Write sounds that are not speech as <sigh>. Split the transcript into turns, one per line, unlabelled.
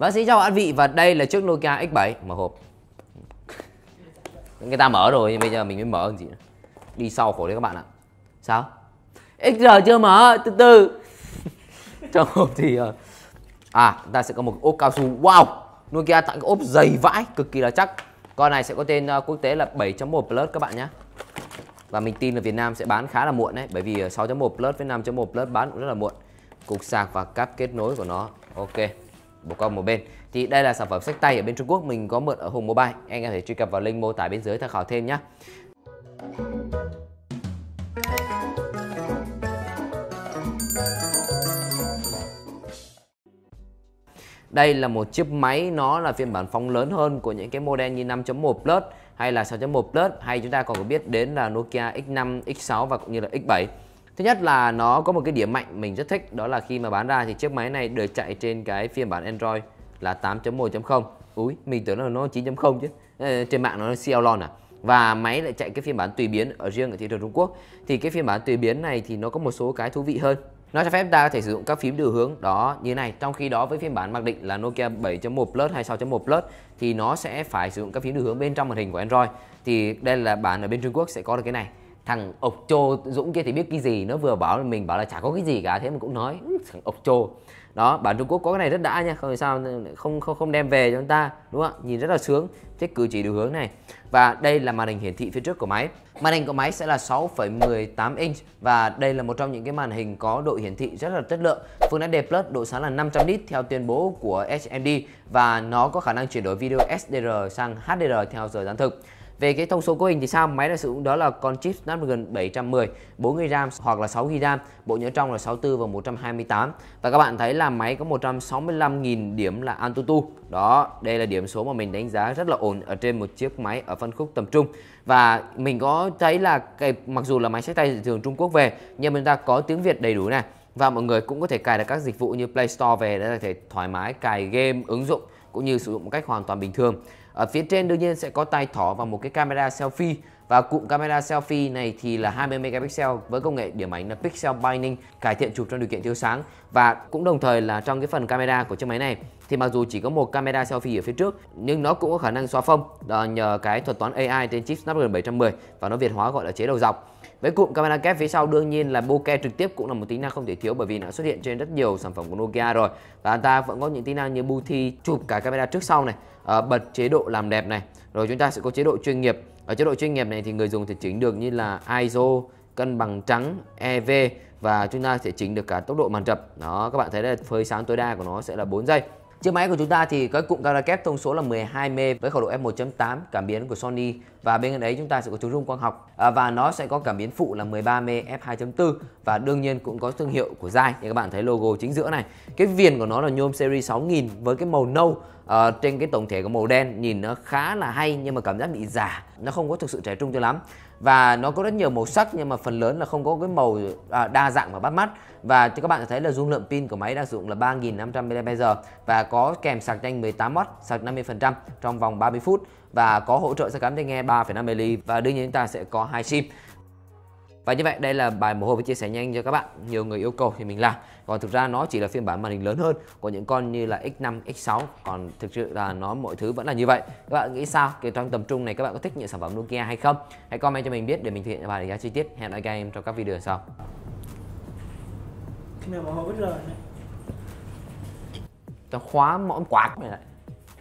Vâng, xin chào anh vị và đây là chiếc Nokia X7 mở hộp Người ta mở rồi nhưng bây giờ mình mới mở làm gì nữa Đi sau khổ đấy các bạn ạ Sao? XR chưa mở, từ từ <laughs> Trong hộp thì ờ, À, chúng ta sẽ có một ốp cao su Wow, Nokia tặng cái ốp dày vãi, cực kỳ là chắc Con này sẽ có tên ờ, quốc tế là 7.1 Plus các bạn nhé Và mình tin là Việt Nam sẽ bán khá là muộn đấy Bởi vì 6.1 ờ, Plus với 5.1 Plus bán cũng rất là muộn Cục sạc và cáp kết nối của nó Ok bộ qua một bên thì đây là sản phẩm sách tay ở bên Trung Quốc mình có mượn ở Hùng Mobile anh em thể truy cập vào link mô tả bên dưới tham khảo thêm nhé Đây là một chiếc máy nó là phiên bản phóng lớn hơn của những cái model như 5.1 Plus hay là 6.1 Plus hay chúng ta còn có biết đến là Nokia X5, X6 và cũng như là X7 Thứ nhất là nó có một cái điểm mạnh mình rất thích đó là khi mà bán ra thì chiếc máy này được chạy trên cái phiên bản Android là 8.1.0. Úi, mình tưởng là nó 9.0 chứ. Trên mạng nó là Xiaolon à. Và máy lại chạy cái phiên bản tùy biến ở riêng ở thị trường Trung Quốc. Thì cái phiên bản tùy biến này thì nó có một số cái thú vị hơn. Nó cho phép ta có thể sử dụng các phím điều hướng đó như này Trong khi đó với phiên bản mặc định là Nokia 7.1 Plus hay 6.1 Plus Thì nó sẽ phải sử dụng các phím điều hướng bên trong màn hình của Android Thì đây là bản ở bên Trung Quốc sẽ có được cái này thằng ộc trô dũng kia thì biết cái gì nó vừa bảo là mình bảo là chả có cái gì cả thế mà cũng nói ừ, thằng ộc trô đó bản trung quốc có cái này rất đã nha không sao không không không đem về cho chúng ta đúng không nhìn rất là sướng thế cử chỉ điều hướng này và đây là màn hình hiển thị phía trước của máy màn hình của máy sẽ là 6,18 inch và đây là một trong những cái màn hình có độ hiển thị rất là chất lượng phương đã đẹp plus độ sáng là 500 nit theo tuyên bố của HMD và nó có khả năng chuyển đổi video SDR sang HDR theo giờ gian thực về cái thông số cấu hình thì sao? Máy là sử dụng đó là con chip Snapdragon 710, 4GB RAM hoặc là 6GB RAM, bộ nhớ trong là 64 và 128. Và các bạn thấy là máy có 165.000 điểm là AnTuTu. Đó, đây là điểm số mà mình đánh giá rất là ổn ở trên một chiếc máy ở phân khúc tầm trung. Và mình có thấy là cái, mặc dù là máy sách tay thị trường Trung Quốc về nhưng mà chúng ta có tiếng Việt đầy đủ này và mọi người cũng có thể cài được các dịch vụ như Play Store về để có thể thoải mái cài game, ứng dụng cũng như sử dụng một cách hoàn toàn bình thường. Ở phía trên đương nhiên sẽ có tai thỏ và một cái camera selfie và cụm camera selfie này thì là 20 megapixel với công nghệ điểm ảnh là pixel binding cải thiện chụp trong điều kiện thiếu sáng và cũng đồng thời là trong cái phần camera của chiếc máy này thì mặc dù chỉ có một camera selfie ở phía trước nhưng nó cũng có khả năng xóa phông ờ, nhờ cái thuật toán AI trên chip Snapdragon 710 và nó việt hóa gọi là chế độ dọc. Với cụm camera kép phía sau đương nhiên là bokeh trực tiếp cũng là một tính năng không thể thiếu bởi vì nó xuất hiện trên rất nhiều sản phẩm của Nokia rồi. Và anh ta vẫn có những tính năng như Booty chụp cả camera trước sau này à, bật chế độ làm đẹp này rồi chúng ta sẽ có chế độ chuyên nghiệp ở chế độ chuyên nghiệp này thì người dùng thể chỉnh được như là ISO cân bằng trắng EV và chúng ta sẽ chỉnh được cả tốc độ màn trập. đó các bạn thấy là phơi sáng tối đa của nó sẽ là 4 giây Chiếc máy của chúng ta thì có cụm camera kép thông số là 12M với khẩu độ f1.8 cảm biến của Sony và bên cạnh đấy chúng ta sẽ có chú rung quang học à, và nó sẽ có cảm biến phụ là 13M f2.4 và đương nhiên cũng có thương hiệu của Zai. như các bạn thấy logo chính giữa này. Cái viền của nó là nhôm series 6000 với cái màu nâu à, trên cái tổng thể có màu đen nhìn nó khá là hay nhưng mà cảm giác bị giả, nó không có thực sự trẻ trung cho lắm và nó có rất nhiều màu sắc nhưng mà phần lớn là không có cái màu à, đa dạng và bắt mắt và các bạn thấy là dung lượng pin của máy đang sử dụng là 3.500 mAh và có kèm sạc nhanh 18W sạc 50% trong vòng 30 phút và có hỗ trợ sạc cắm tai nghe 3,5mm và đương nhiên chúng ta sẽ có hai sim và như vậy đây là bài mồ hôi và chia sẻ nhanh cho các bạn Nhiều người yêu cầu thì mình làm Còn thực ra nó chỉ là phiên bản màn hình lớn hơn Của những con như là X5, X6 Còn thực sự là nó mọi thứ vẫn là như vậy Các bạn nghĩ sao? Kế trong tầm trung này các bạn có thích những sản phẩm Nokia hay không? Hãy comment cho mình biết để mình thực hiện bài giá chi tiết Hẹn lại các em trong các video sau Khi nào mồ hôi bất rời Tao khóa mõm quạt mày lại